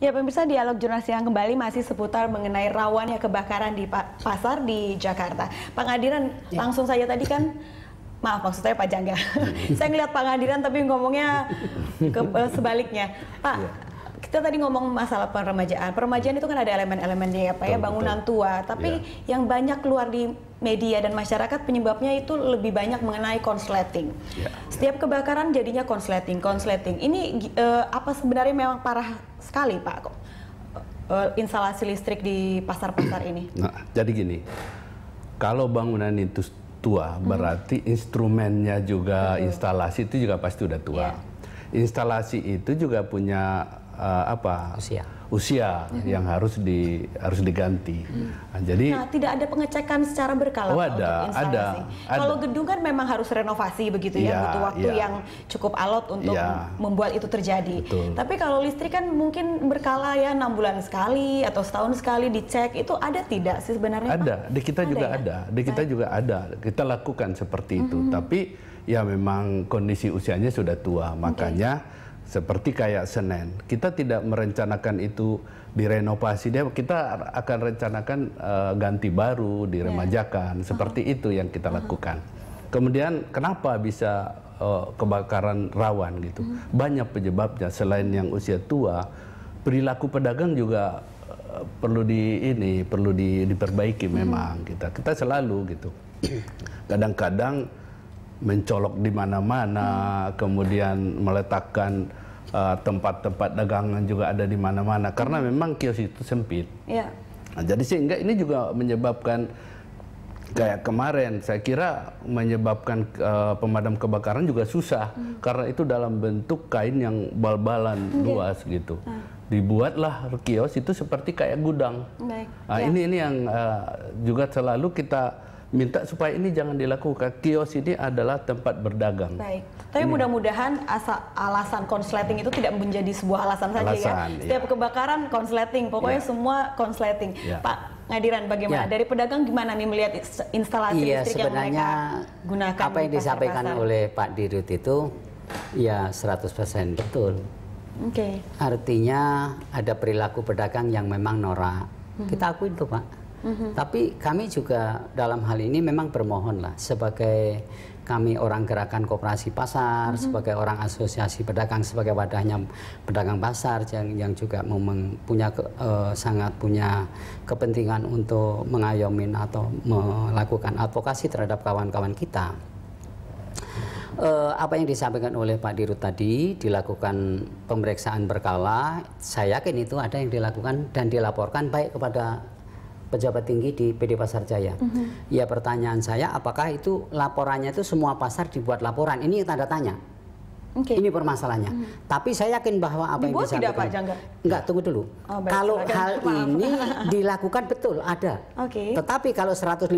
Ya pemirsa dialog jurnas yang kembali masih seputar mengenai rawannya kebakaran di pasar di Jakarta. Pengadilan ya. langsung saja tadi kan maaf maksudnya Pak Jangga. Saya ngelihat Pak Ngadiran tapi ngomongnya ke, sebaliknya. Pak, ya. Kita tadi ngomong masalah peremajaan. Peremajaan itu kan ada elemen-elemennya ya Pak ya, bangunan betul. tua. Tapi yeah. yang banyak keluar di media dan masyarakat penyebabnya itu lebih banyak mengenai konsleting. Yeah. Setiap kebakaran jadinya konsleting, konsleting. Ini uh, apa sebenarnya memang parah sekali Pak kok uh, instalasi listrik di pasar-pasar ini? Nah, jadi gini, kalau bangunan itu tua hmm. berarti instrumennya juga Betul. instalasi itu juga pasti udah tua. Yeah. Instalasi itu juga punya uh, apa usia usia hmm. yang harus di harus diganti. Hmm. jadi nah, tidak ada pengecekan secara berkala. Oh, ada, ada, ada. Kalau gedung kan memang harus renovasi begitu ya, ya butuh waktu ya. yang cukup alot untuk ya. membuat itu terjadi. Betul. Tapi kalau listrik kan mungkin berkala ya enam bulan sekali atau setahun sekali dicek itu ada tidak sih sebenarnya? Ada, Pak? di kita ada juga ya? ada, di kita Baik. juga ada. Kita lakukan seperti itu. -hmm. Tapi ya memang kondisi usianya sudah tua, makanya. Okay seperti kayak Senen. Kita tidak merencanakan itu direnovasi dia kita akan rencanakan uh, ganti baru, diremajakan. Yeah. Seperti uh-huh. itu yang kita uh-huh. lakukan. Kemudian kenapa bisa uh, kebakaran rawan gitu? Uh-huh. Banyak penyebabnya selain yang usia tua, perilaku pedagang juga uh, perlu di ini perlu di, diperbaiki memang kita. Kita selalu gitu. Kadang-kadang mencolok di mana-mana, hmm. kemudian meletakkan eh, tempat-tempat uh, dagangan juga ada di mana-mana karena hmm. memang kios itu sempit. Ya. Nah, jadi sehingga ini juga menyebabkan kayak kemarin saya kira menyebabkan uh, pemadam kebakaran juga susah hmm. karena itu dalam bentuk kain yang bal-balan okay. Hmm. luas ya. gitu. Hmm. Dibuatlah kios itu seperti kayak gudang. Baik. Nah, ya. ini ini yang uh, juga selalu kita minta supaya ini jangan dilakukan. Kios ini adalah tempat berdagang. Baik. Tapi mudah-mudahan alasan konsleting itu tidak menjadi sebuah alasan, alasan saja ya. Iya. Setiap iya. kebakaran konsleting, pokoknya iya. semua konsleting. Iya. Pak Ngadiran bagaimana? Iya. Dari pedagang gimana nih melihat instalasi iya, listrik yang mereka gunakan? Apa yang disampaikan pasar? oleh Pak Dirut itu ya 100% betul. Oke. Okay. Artinya ada perilaku pedagang yang memang norak. Mm -hmm. Kita akui itu, Pak hmm Tapi kami juga dalam hal ini memang bermohon lah sebagai kami orang gerakan kooperasi pasar, mm-hmm. sebagai orang asosiasi pedagang, sebagai wadahnya pedagang pasar yang yang juga punya uh, sangat punya kepentingan untuk mengayomin atau melakukan advokasi terhadap kawan-kawan kita. Uh, apa yang disampaikan oleh Pak Dirut tadi dilakukan pemeriksaan berkala, saya yakin itu ada yang dilakukan dan dilaporkan baik kepada pejabat tinggi di PD Pasar Jaya. Mm -hmm. Ya pertanyaan saya, apakah itu laporannya itu semua pasar dibuat laporan? Ini tanda tanya. Okay. Ini permasalahannya. Hmm. Tapi saya yakin bahwa apa Dibuat yang disampaikan. tidak Pak Enggak, tunggu dulu. Oh, baik, kalau silakan. hal Maaf. ini dilakukan betul ada. Okay. Tetapi kalau 153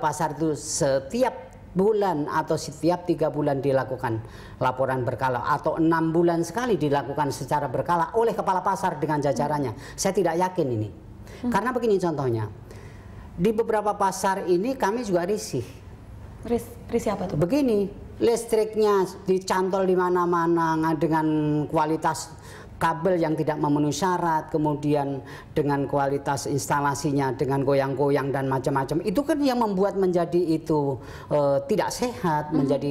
pasar itu setiap bulan atau setiap tiga bulan dilakukan laporan berkala atau enam bulan sekali dilakukan secara berkala oleh kepala pasar dengan jajarannya. Hmm. Saya tidak yakin ini. Hmm. Karena begini contohnya, di beberapa pasar ini kami juga risih. Ris, risih apa tuh? Begini, listriknya dicantol di mana-mana dengan kualitas kabel yang tidak memenuhi syarat, kemudian dengan kualitas instalasinya dengan goyang-goyang dan macam-macam. Itu kan yang membuat menjadi itu uh, tidak sehat, mm -hmm. menjadi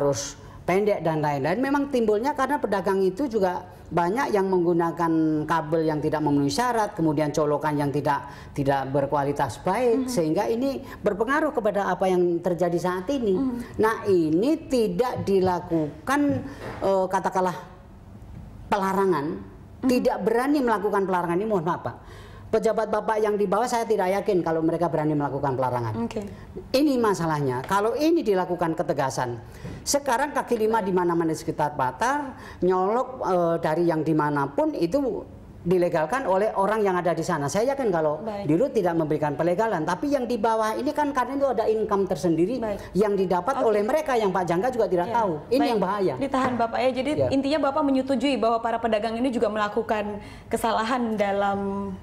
arus pendek dan lain-lain memang timbulnya karena pedagang itu juga banyak yang menggunakan kabel yang tidak memenuhi syarat kemudian colokan yang tidak tidak berkualitas baik mm -hmm. sehingga ini berpengaruh kepada apa yang terjadi saat ini mm -hmm. nah ini tidak dilakukan uh, katakanlah pelarangan mm -hmm. tidak berani melakukan pelarangan ini mohon maaf Pak pejabat bapak yang di bawah saya tidak yakin kalau mereka berani melakukan pelarangan. Okay. Ini masalahnya. Kalau ini dilakukan ketegasan, sekarang kaki lima di mana-mana sekitar Batar, nyolok e, dari yang dimanapun itu dilegalkan oleh orang yang ada di sana. Saya yakin kalau dirut dulu tidak memberikan pelegalan, tapi yang di bawah ini kan karena itu ada income tersendiri Baik. yang didapat okay. oleh mereka yang Pak Jangga juga tidak ya. tahu. Ini Baik. yang bahaya. Ditahan Bapak ya. Jadi ya. intinya Bapak menyetujui bahwa para pedagang ini juga melakukan kesalahan dalam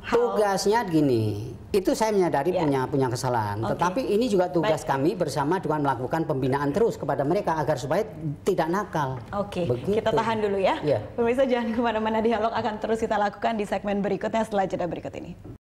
hal... tugasnya gini. Itu saya menyadari ya. punya punya kesalahan. Okay. Tetapi ini juga tugas Baik. kami bersama dengan melakukan pembinaan terus kepada mereka agar supaya tidak nakal. Oke. Okay. Kita tahan dulu ya. ya. Pemirsa jangan kemana-mana dialog akan terus kita lakukan lakukan di segmen berikutnya setelah jeda berikut ini